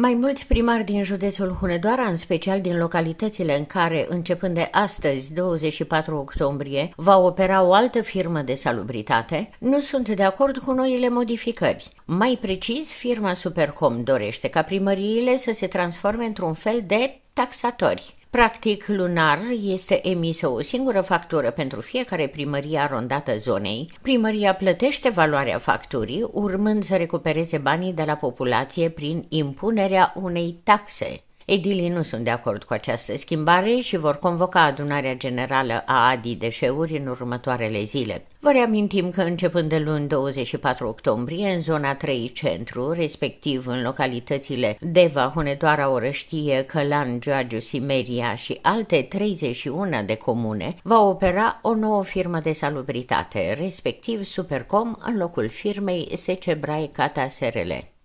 Mai mulți primari din județul Hunedoara, în special din localitățile în care, începând de astăzi, 24 octombrie, va opera o altă firmă de salubritate, nu sunt de acord cu noile modificări. Mai precis, firma Supercom dorește ca primăriile să se transforme într-un fel de taxatori. Practic, lunar este emisă o singură factură pentru fiecare primărie arondată zonei. Primăria plătește valoarea facturii, urmând să recupereze banii de la populație prin impunerea unei taxe. Edilii nu sunt de acord cu această schimbare și vor convoca adunarea generală a ADI deșeuri în următoarele zile. Vă reamintim că începând de luni 24 octombrie, în zona 3 centru, respectiv în localitățile Deva, Hunedoara, Orăștie, Călan, Giurgiu, Simeria și alte 31 de comune, va opera o nouă firmă de salubritate, respectiv Supercom, în locul firmei Secebrae Cata SRL.